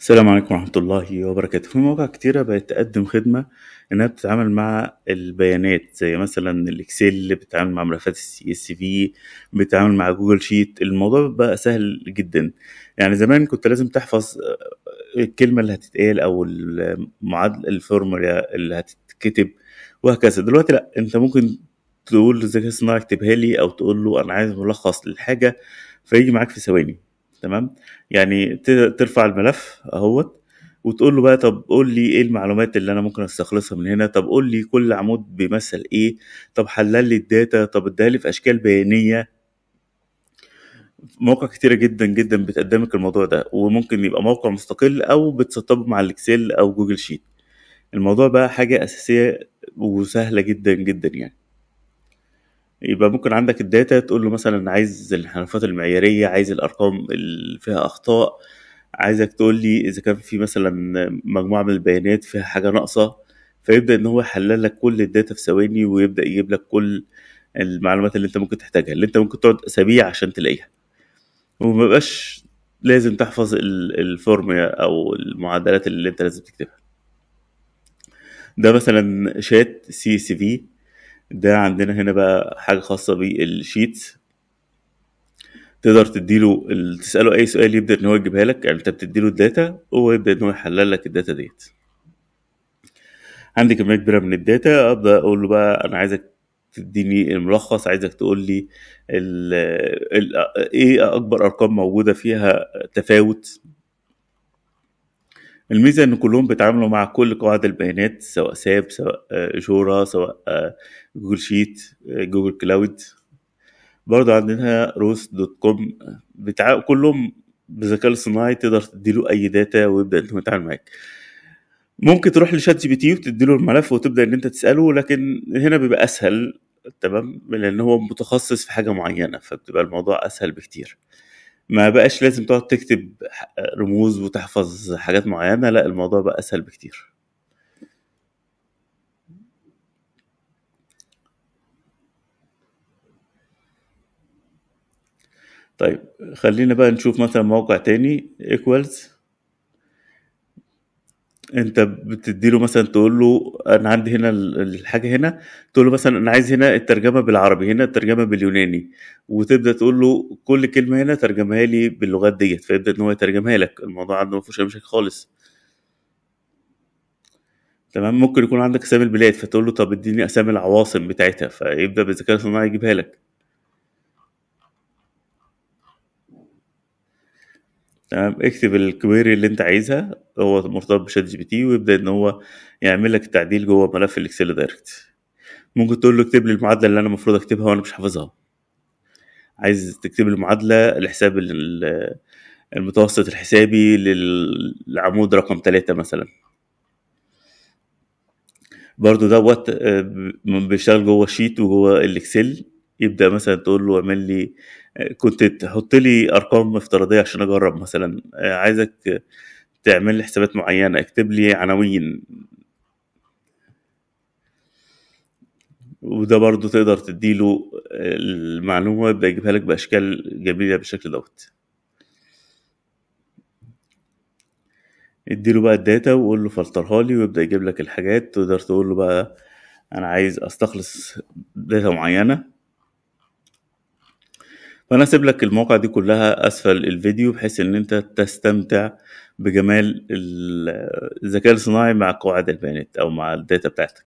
السلام عليكم ورحمة الله وبركاته في مواقع كتيرة بقت تقدم خدمة إنها بتتعامل مع البيانات زي مثلا الإكسل بتتعامل مع ملفات السي اس في بتتعامل مع جوجل شيت الموضوع بقى سهل جدا يعني زمان كنت لازم تحفظ آه، الكلمة اللي هتتقال أو المعادلة الفورمولا اللي هتتكتب وهكذا دلوقتي لأ أنت ممكن تقول للذكاء الصناعي اكتبها لي أو تقول له أنا عايز ملخص للحاجة فيجي معاك في ثواني تمام يعني ترفع الملف اهوت وتقول له بقى طب قول لي ايه المعلومات اللي انا ممكن استخلصها من هنا طب قول لي كل عمود بيمثل ايه طب حلل لي الداتا طب اديها لي في اشكال بيانيه مواقع كتيرة جدا جدا بتقدمك الموضوع ده وممكن يبقى موقع مستقل أو بتسطبه مع الإكسل أو جوجل شيت الموضوع بقى حاجة أساسية وسهلة جدا جدا يعني يبقى ممكن عندك الداتا تقول له مثلا عايز الحرفات المعياريه عايز الارقام اللي فيها اخطاء عايزك تقول لي اذا كان في مثلا مجموعه من البيانات فيها حاجه ناقصه فيبدا ان هو يحلل لك كل الداتا في ثواني ويبدا يجيب لك كل المعلومات اللي انت ممكن تحتاجها اللي انت ممكن تقعد اسابيع عشان تلاقيها ومبقاش لازم تحفظ الفورم او المعادلات اللي انت لازم تكتبها ده مثلا شات سي سي في ده عندنا هنا بقى حاجة خاصة بالشيت تقدر تديله تسأله أي سؤال يبدأ إن هو يجيبها لك يعني أنت بتديله الداتا وهو يبدأ إن هو يحلل لك الداتا ديت عندي كمية كبيرة من الداتا أبدأ أقول له بقى أنا عايزك تديني الملخص عايزك تقول لي ال ال ايه اكبر ارقام موجوده فيها تفاوت الميزه ان كلهم بيتعاملوا مع كل قواعد البيانات سواء ساب سواء آه، جورا سواء آه، جوجل شيت آه، جوجل كلاود برضه عندنا روس دوت كوم بتاع كلهم بالذكاء الصناعي تقدر تديله اي داتا ويبدا انه يتعامل معاك ممكن تروح لشات جي بي تي وتديله الملف وتبدا ان انت تساله لكن هنا بيبقى اسهل تمام لان هو متخصص في حاجه معينه فبتبقى الموضوع اسهل بكتير ما بقاش لازم تقعد تكتب رموز وتحفظ حاجات معينه لا الموضوع بقى اسهل بكتير طيب خلينا بقى نشوف مثلا موقع تاني equals انت بتدي له مثلا تقول له انا عندي هنا الحاجه هنا تقول له مثلا انا عايز هنا الترجمه بالعربي هنا الترجمه باليوناني وتبدا تقول له كل كلمه هنا ترجمها لي باللغات ديت فيبدا ان هو يترجمها لك الموضوع عنده ما فيهوش اي مشاكل خالص تمام ممكن يكون عندك اسامي البلاد فتقول له طب اديني اسامي العواصم بتاعتها فيبدا بالذكاء الصناعي يجيبها لك تمام اكتب الكويري اللي انت عايزها هو مرتبط بشات جي بي تي ويبدا ان هو يعمل لك التعديل جوه ملف الاكسل دايركت ممكن تقول له اكتب لي المعادله اللي انا المفروض اكتبها وانا مش حافظها عايز تكتب المعادله لحساب المتوسط الحسابي للعمود رقم ثلاثة مثلا برضو دوت آه، بيشتغل جوه شيت وجوه الاكسل يبدا مثلا تقول له اعمل لي كنت تحط لي ارقام افتراضيه عشان اجرب مثلا عايزك تعمل لي حسابات معينه اكتب لي عناوين وده برضو تقدر تديله المعلومه يبدا يجيبها لك باشكال جميله بالشكل دوت اديله بقى الداتا وقول له فلترها لي ويبدا يجيب لك الحاجات تقدر تقول له بقى انا عايز استخلص داتا معينه فانا هسيب لك المواقع دي كلها اسفل الفيديو بحيث ان انت تستمتع بجمال الذكاء الصناعي مع قواعد البيانات او مع الداتا بتاعتك